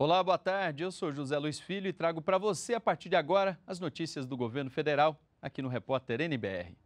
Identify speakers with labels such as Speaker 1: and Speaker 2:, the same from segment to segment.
Speaker 1: Olá, boa tarde. Eu sou José Luiz Filho e trago para você, a partir de agora, as notícias do governo federal, aqui no Repórter NBR.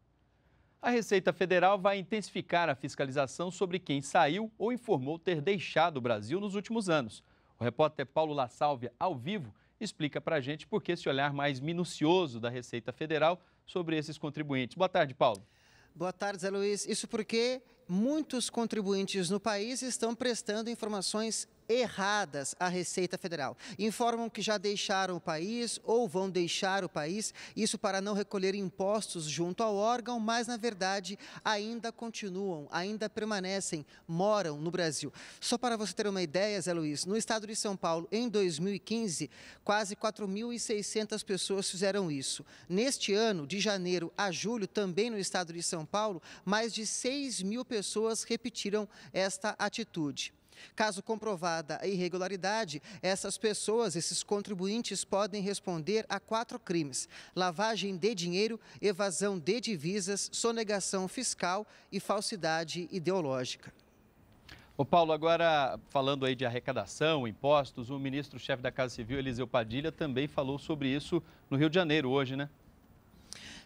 Speaker 1: A Receita Federal vai intensificar a fiscalização sobre quem saiu ou informou ter deixado o Brasil nos últimos anos. O repórter Paulo La Sálvia, ao vivo, explica para a gente por que esse olhar mais minucioso da Receita Federal sobre esses contribuintes. Boa tarde, Paulo.
Speaker 2: Boa tarde, Zé Luiz. Isso porque muitos contribuintes no país estão prestando informações erradas à Receita Federal. Informam que já deixaram o país ou vão deixar o país, isso para não recolher impostos junto ao órgão, mas na verdade ainda continuam, ainda permanecem, moram no Brasil. Só para você ter uma ideia, Zé Luiz, no estado de São Paulo, em 2015, quase 4.600 pessoas fizeram isso. Neste ano, de janeiro a julho, também no estado de São Paulo, mais de 6 mil pessoas repetiram esta atitude. Caso comprovada a irregularidade, essas pessoas, esses contribuintes, podem responder a quatro crimes: lavagem de dinheiro, evasão de divisas, sonegação fiscal e falsidade ideológica.
Speaker 1: Ô Paulo, agora falando aí de arrecadação, impostos, o ministro-chefe da Casa Civil, Eliseu Padilha, também falou sobre isso no Rio de Janeiro hoje, né?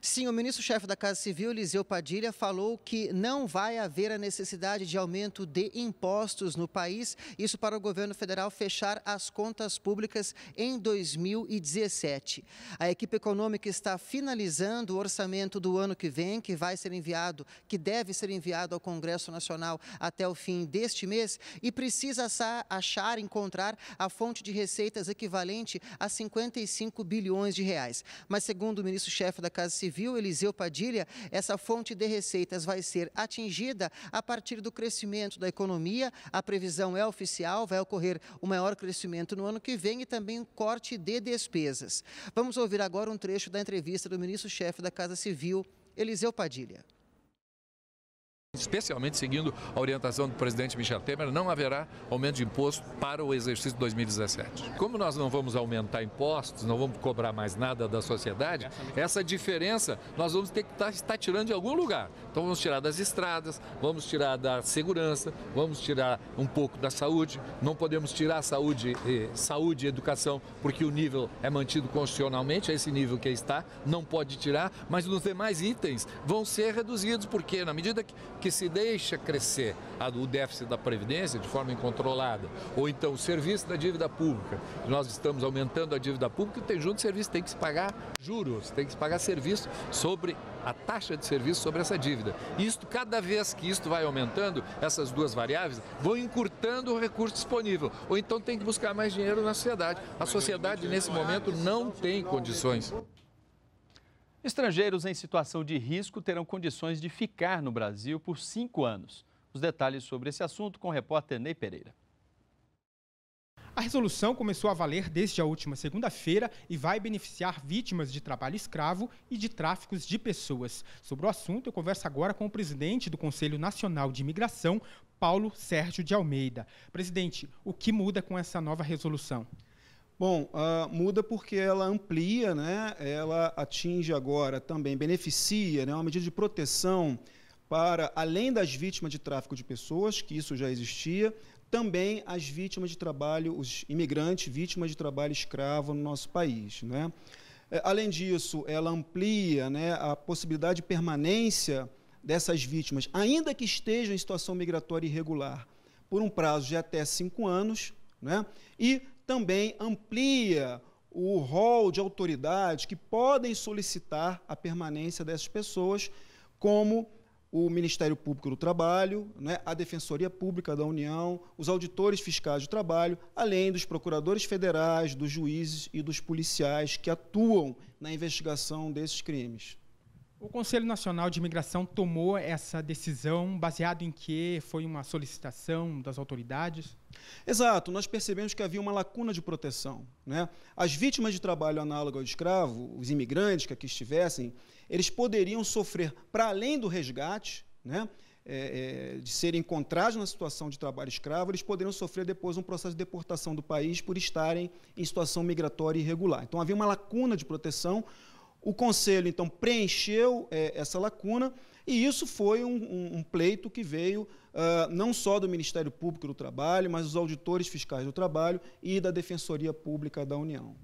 Speaker 2: Sim, o ministro-chefe da Casa Civil, Eliseu Padilha, falou que não vai haver a necessidade de aumento de impostos no país, isso para o governo federal fechar as contas públicas em 2017. A equipe econômica está finalizando o orçamento do ano que vem, que vai ser enviado, que deve ser enviado ao Congresso Nacional até o fim deste mês e precisa achar, encontrar a fonte de receitas equivalente a 55 bilhões de reais. Mas segundo o ministro-chefe da Casa Civil, viu, Eliseu Padilha, essa fonte de receitas vai ser atingida a partir do crescimento da economia. A previsão é oficial, vai ocorrer o maior crescimento no ano que vem e também um corte de despesas. Vamos ouvir agora um trecho da entrevista do ministro-chefe da Casa Civil, Eliseu Padilha
Speaker 3: especialmente seguindo a orientação do presidente Michel Temer, não haverá aumento de imposto para o exercício de 2017. Como nós não vamos aumentar impostos, não vamos cobrar mais nada da sociedade, essa diferença nós vamos ter que tá, estar tirando de algum lugar. Então vamos tirar das estradas, vamos tirar da segurança, vamos tirar um pouco da saúde, não podemos tirar saúde, eh, saúde e educação, porque o nível é mantido constitucionalmente, é esse nível que está, não pode tirar, mas nos demais itens vão ser reduzidos, porque na medida que que se deixa crescer o déficit da Previdência de forma incontrolada, ou então o serviço da dívida pública, nós estamos aumentando a dívida pública, tem junto serviço, tem que se pagar juros, tem que se pagar serviço sobre a taxa de serviço sobre essa dívida. Isto, cada vez que isto vai aumentando, essas duas variáveis vão encurtando o recurso disponível. Ou então tem que buscar mais dinheiro na sociedade. A sociedade, nesse momento, não tem condições.
Speaker 1: Estrangeiros em situação de risco terão condições de ficar no Brasil por cinco anos. Os detalhes sobre esse assunto com o repórter Ney Pereira.
Speaker 4: A resolução começou a valer desde a última segunda-feira e vai beneficiar vítimas de trabalho escravo e de tráficos de pessoas. Sobre o assunto, eu converso agora com o presidente do Conselho Nacional de Imigração, Paulo Sérgio de Almeida. Presidente, o que muda com essa nova resolução?
Speaker 5: Bom, uh, muda porque ela amplia, né? ela atinge agora também, beneficia, né? uma medida de proteção para, além das vítimas de tráfico de pessoas, que isso já existia, também as vítimas de trabalho, os imigrantes vítimas de trabalho escravo no nosso país. Né? É, além disso, ela amplia né, a possibilidade de permanência dessas vítimas, ainda que estejam em situação migratória irregular, por um prazo de até cinco anos, né? e também amplia o rol de autoridades que podem solicitar a permanência dessas pessoas, como o Ministério Público do Trabalho, né, a Defensoria Pública da União, os auditores fiscais do trabalho, além dos procuradores federais, dos juízes e dos policiais que atuam na investigação desses crimes.
Speaker 4: O Conselho Nacional de Imigração tomou essa decisão baseado em que foi uma solicitação das autoridades? Exato, nós percebemos que havia uma lacuna de proteção. Né? As vítimas de trabalho
Speaker 5: análogo ao escravo, os imigrantes que aqui estivessem, eles poderiam sofrer, para além do resgate, né? É, é, de serem encontrados na situação de trabalho escravo, eles poderiam sofrer depois um processo de deportação do país por estarem em situação migratória irregular. Então havia uma lacuna de proteção, o Conselho, então, preencheu é, essa lacuna e isso foi um, um, um pleito que veio uh, não só do Ministério Público do Trabalho, mas dos auditores fiscais do trabalho e da Defensoria Pública da União.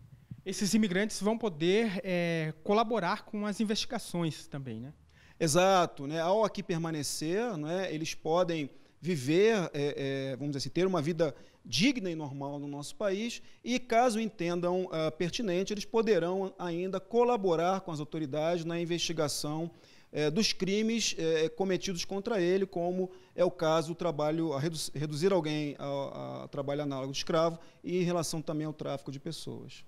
Speaker 4: Esses imigrantes vão poder é, colaborar com as investigações também, né? Exato.
Speaker 5: Né? Ao aqui permanecer, né, eles podem viver, é, é, vamos dizer assim, ter uma vida digna e normal no nosso país e, caso entendam uh, pertinente, eles poderão ainda colaborar com as autoridades na investigação é, dos crimes é, é, cometidos contra ele, como é o caso do trabalho, a redu reduzir alguém a, a trabalho análogo de escravo e em relação também ao tráfico de pessoas.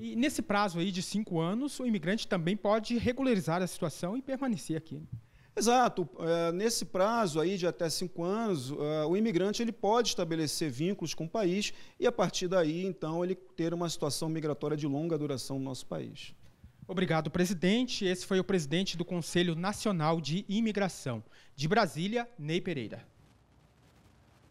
Speaker 4: E nesse prazo aí de cinco anos, o imigrante também pode regularizar a situação e permanecer aqui.
Speaker 5: Exato. É, nesse prazo aí de até cinco anos, é, o imigrante ele pode estabelecer vínculos com o país e, a partir daí, então, ele ter uma situação migratória de longa duração
Speaker 4: no nosso país. Obrigado, presidente. Esse foi o presidente do Conselho Nacional de Imigração. De Brasília, Ney Pereira.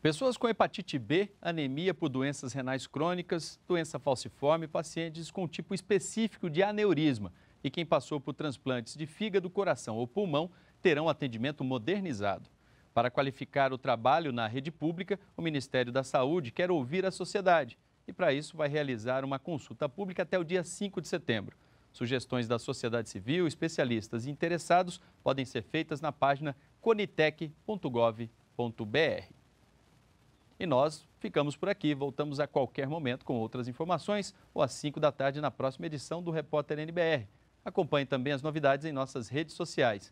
Speaker 4: Pessoas com hepatite
Speaker 1: B, anemia por doenças renais crônicas, doença falciforme, pacientes com tipo específico de aneurisma e quem passou por transplantes de fígado, coração ou pulmão terão atendimento modernizado. Para qualificar o trabalho na rede pública, o Ministério da Saúde quer ouvir a sociedade e, para isso, vai realizar uma consulta pública até o dia 5 de setembro. Sugestões da sociedade civil, especialistas e interessados podem ser feitas na página conitec.gov.br. E nós ficamos por aqui. Voltamos a qualquer momento com outras informações ou às 5 da tarde na próxima edição do Repórter NBR. Acompanhe também as novidades em nossas redes sociais.